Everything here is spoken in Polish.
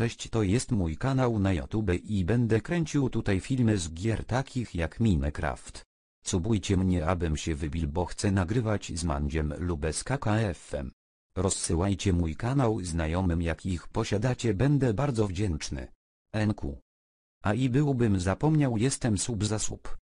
Cześć to jest mój kanał na YouTube i będę kręcił tutaj filmy z gier takich jak Minecraft. Subujcie mnie abym się wybił bo chcę nagrywać z Mandziem lub z KKFem. Rozsyłajcie mój kanał znajomym jak ich posiadacie będę bardzo wdzięczny. NQ. A i byłbym zapomniał jestem sub za sub.